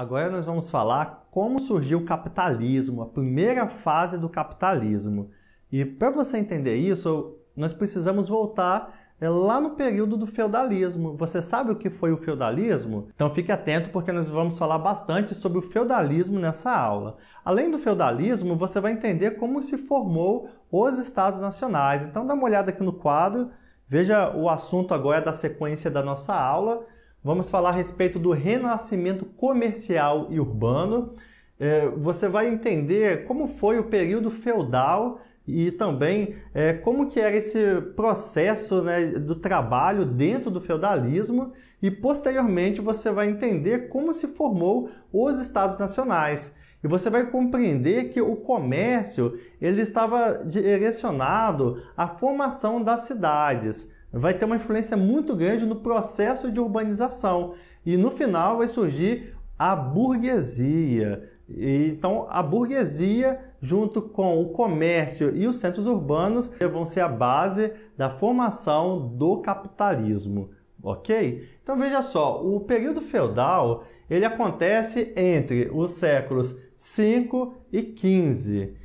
Agora nós vamos falar como surgiu o capitalismo, a primeira fase do capitalismo. E para você entender isso, nós precisamos voltar é, lá no período do feudalismo. Você sabe o que foi o feudalismo? Então fique atento porque nós vamos falar bastante sobre o feudalismo nessa aula. Além do feudalismo, você vai entender como se formou os estados nacionais. Então dá uma olhada aqui no quadro, veja o assunto agora da sequência da nossa aula Vamos falar a respeito do renascimento comercial e urbano. É, você vai entender como foi o período feudal e também é, como que era esse processo né, do trabalho dentro do feudalismo e posteriormente você vai entender como se formou os estados nacionais e você vai compreender que o comércio ele estava direcionado à formação das cidades vai ter uma influência muito grande no processo de urbanização. E no final vai surgir a burguesia. Então, a burguesia, junto com o comércio e os centros urbanos, vão ser a base da formação do capitalismo, ok? Então, veja só, o período feudal, ele acontece entre os séculos 5 e 15,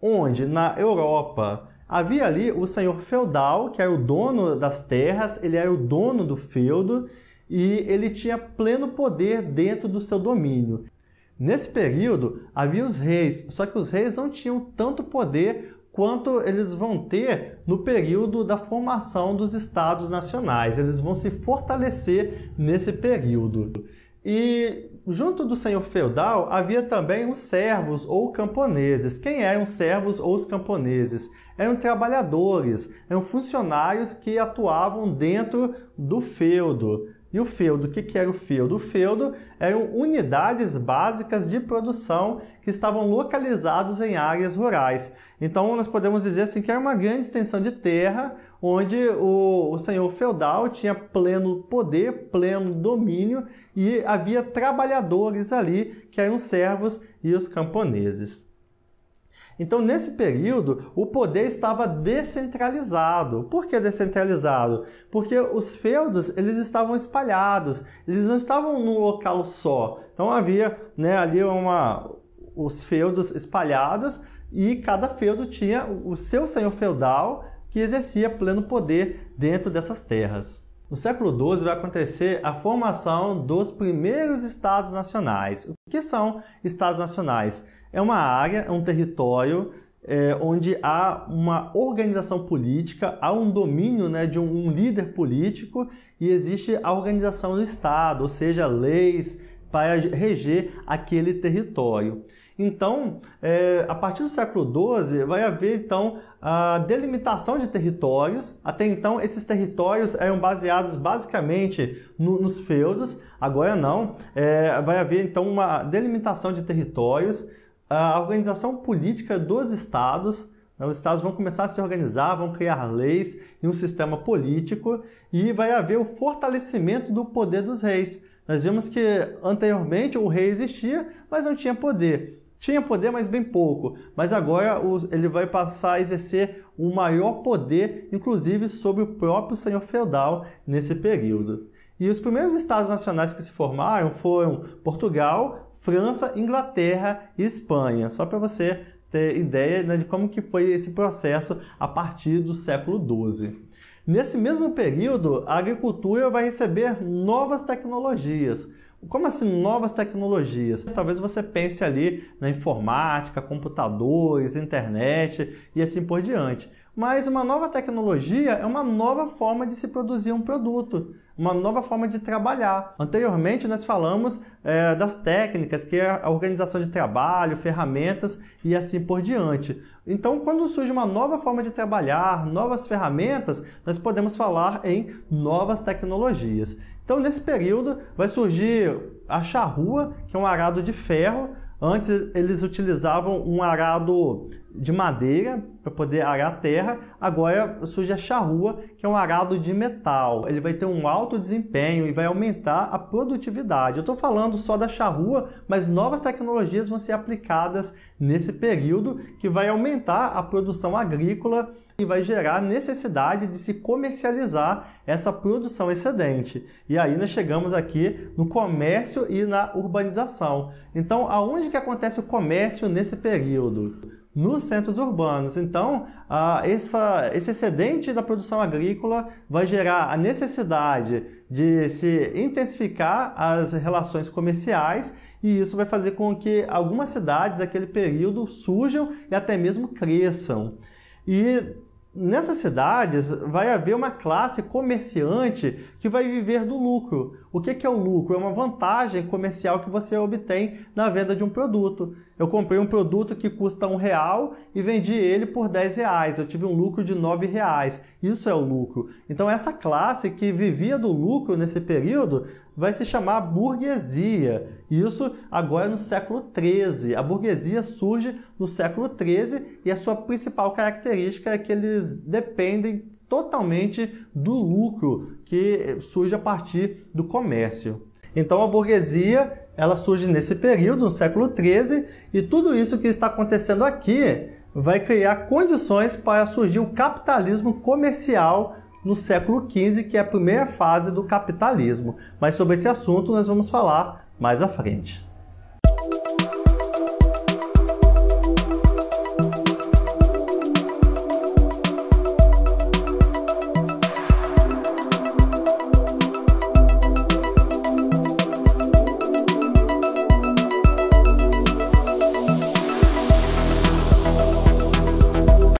onde na Europa Havia ali o senhor feudal, que era o dono das terras, ele era o dono do feudo e ele tinha pleno poder dentro do seu domínio. Nesse período havia os reis, só que os reis não tinham tanto poder quanto eles vão ter no período da formação dos estados nacionais. Eles vão se fortalecer nesse período. E junto do senhor feudal havia também os servos ou camponeses. Quem eram os servos ou os camponeses? Eram trabalhadores, eram funcionários que atuavam dentro do feudo. E o feudo, o que, era o feudo? O feudo eram unidades básicas de produção que estavam localizados em áreas rurais. Então nós podemos dizer assim que era uma grande extensão de terra onde o, o senhor feudal tinha pleno poder, pleno domínio e havia trabalhadores ali que eram servos e os camponeses. Então, nesse período, o poder estava descentralizado. Por que descentralizado? Porque os feudos eles estavam espalhados, eles não estavam num local só. Então havia né, ali uma, os feudos espalhados e cada feudo tinha o seu senhor feudal que exercia pleno poder dentro dessas terras. No século XII vai acontecer a formação dos primeiros estados nacionais. O que são estados nacionais? É uma área, é um território é, onde há uma organização política, há um domínio né, de um, um líder político e existe a organização do Estado, ou seja, leis para reger aquele território. Então, é, a partir do século XII, vai haver então a delimitação de territórios. Até então, esses territórios eram baseados basicamente no, nos feudos, agora não. É, vai haver então uma delimitação de territórios, a organização política dos estados. Né, os estados vão começar a se organizar, vão criar leis e um sistema político, e vai haver o fortalecimento do poder dos reis. Nós vimos que anteriormente o rei existia, mas não tinha poder. Tinha poder, mas bem pouco. Mas agora ele vai passar a exercer um maior poder, inclusive sobre o próprio senhor feudal nesse período. E os primeiros estados nacionais que se formaram foram Portugal, França, Inglaterra e Espanha. Só para você ter ideia né, de como que foi esse processo a partir do século XII. Nesse mesmo período, a agricultura vai receber novas tecnologias como assim, novas tecnologias? É. Talvez você pense ali na informática, computadores, internet e assim por diante. Mas uma nova tecnologia é uma nova forma de se produzir um produto, uma nova forma de trabalhar. Anteriormente, nós falamos é, das técnicas, que é a organização de trabalho, ferramentas e assim por diante. Então, quando surge uma nova forma de trabalhar, novas ferramentas, nós podemos falar em novas tecnologias. Então, nesse período, vai surgir a charrua, que é um arado de ferro. Antes, eles utilizavam um arado de madeira para poder arar a terra, agora surge a charrua, que é um arado de metal. Ele vai ter um alto desempenho e vai aumentar a produtividade. Eu estou falando só da charrua, mas novas tecnologias vão ser aplicadas nesse período que vai aumentar a produção agrícola e vai gerar necessidade de se comercializar essa produção excedente. E aí nós chegamos aqui no comércio e na urbanização. Então, aonde que acontece o comércio nesse período? nos centros urbanos. Então, ah, essa, esse excedente da produção agrícola vai gerar a necessidade de se intensificar as relações comerciais e isso vai fazer com que algumas cidades daquele período surjam e até mesmo cresçam. E nessas cidades vai haver uma classe comerciante que vai viver do lucro. O que é o lucro? É uma vantagem comercial que você obtém na venda de um produto eu comprei um produto que custa um real e vendi ele por 10 reais. Eu tive um lucro de 9 reais. Isso é o lucro. Então essa classe que vivia do lucro nesse período vai se chamar burguesia. Isso agora é no século XIII. A burguesia surge no século XIII e a sua principal característica é que eles dependem totalmente do lucro que surge a partir do comércio. Então a burguesia ela surge nesse período, no século XIII, e tudo isso que está acontecendo aqui vai criar condições para surgir o capitalismo comercial no século XV, que é a primeira fase do capitalismo. Mas sobre esse assunto nós vamos falar mais à frente.